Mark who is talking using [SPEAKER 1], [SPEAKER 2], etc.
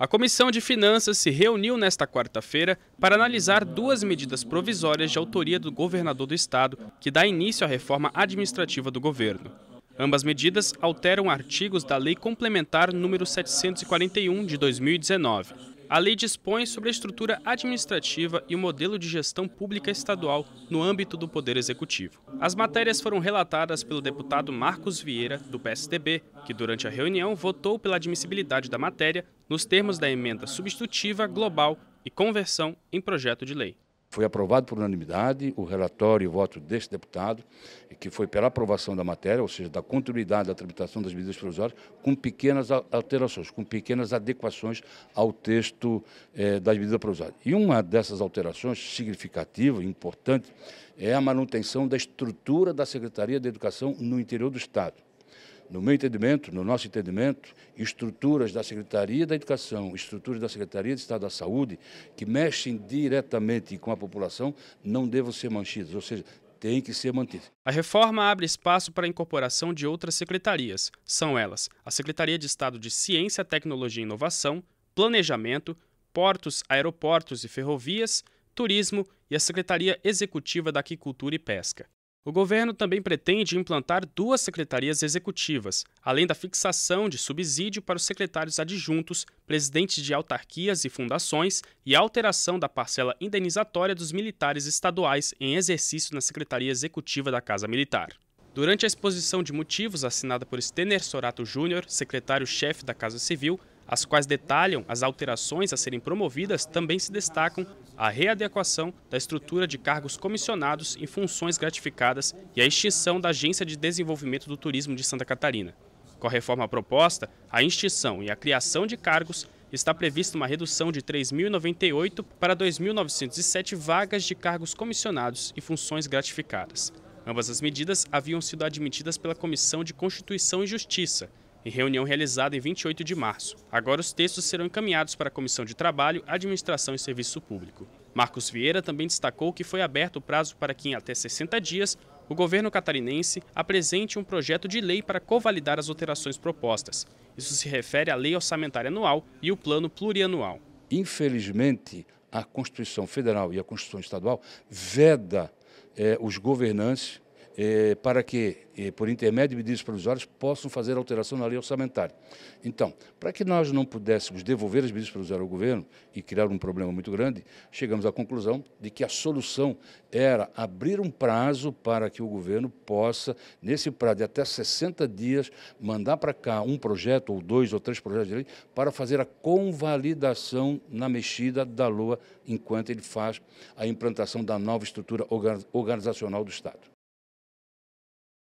[SPEAKER 1] A Comissão de Finanças se reuniu nesta quarta-feira para analisar duas medidas provisórias de autoria do governador do estado, que dá início à reforma administrativa do governo. Ambas medidas alteram artigos da Lei Complementar número 741 de 2019. A lei dispõe sobre a estrutura administrativa e o modelo de gestão pública estadual no âmbito do Poder Executivo. As matérias foram relatadas pelo deputado Marcos Vieira, do PSDB, que durante a reunião votou pela admissibilidade da matéria nos termos da emenda substitutiva global e conversão em projeto de lei.
[SPEAKER 2] Foi aprovado por unanimidade o relatório e voto deste deputado, que foi pela aprovação da matéria, ou seja, da continuidade da tramitação das medidas provisórias, com pequenas alterações, com pequenas adequações ao texto eh, das medidas provisórias. E uma dessas alterações significativa, importante, é a manutenção da estrutura da Secretaria de Educação no interior do Estado no meu entendimento, no nosso entendimento, estruturas da Secretaria da Educação, estruturas da Secretaria de Estado da Saúde, que mexem diretamente com a população, não devam ser manchidas, ou seja, tem que ser mantidas.
[SPEAKER 1] A reforma abre espaço para a incorporação de outras secretarias. São elas a Secretaria de Estado de Ciência, Tecnologia e Inovação, Planejamento, Portos, Aeroportos e Ferrovias, Turismo e a Secretaria Executiva da Aquicultura e Pesca. O governo também pretende implantar duas secretarias executivas, além da fixação de subsídio para os secretários adjuntos, presidentes de autarquias e fundações e alteração da parcela indenizatória dos militares estaduais em exercício na Secretaria Executiva da Casa Militar. Durante a exposição de motivos assinada por Stener Sorato Júnior, secretário-chefe da Casa Civil, as quais detalham as alterações a serem promovidas, também se destacam a readequação da estrutura de cargos comissionados e funções gratificadas e a extinção da Agência de Desenvolvimento do Turismo de Santa Catarina. Com a reforma proposta, a extinção e a criação de cargos está prevista uma redução de 3.098 para 2.907 vagas de cargos comissionados e funções gratificadas. Ambas as medidas haviam sido admitidas pela Comissão de Constituição e Justiça, em reunião realizada em 28 de março. Agora os textos serão encaminhados para a Comissão de Trabalho, Administração e Serviço Público. Marcos Vieira também destacou que foi aberto o prazo para que em até 60 dias o governo catarinense apresente um projeto de lei para covalidar as alterações propostas. Isso se refere à Lei Orçamentária Anual e o Plano Plurianual.
[SPEAKER 2] Infelizmente, a Constituição Federal e a Constituição Estadual veda eh, os governantes é, para que, é, por intermédio de medidas provisórias, possam fazer alteração na lei orçamentária. Então, para que nós não pudéssemos devolver as medidas provisórias ao governo e criar um problema muito grande, chegamos à conclusão de que a solução era abrir um prazo para que o governo possa, nesse prazo de até 60 dias, mandar para cá um projeto, ou dois, ou três projetos de lei, para fazer a convalidação na mexida da lua enquanto ele faz a implantação da nova estrutura organizacional do Estado.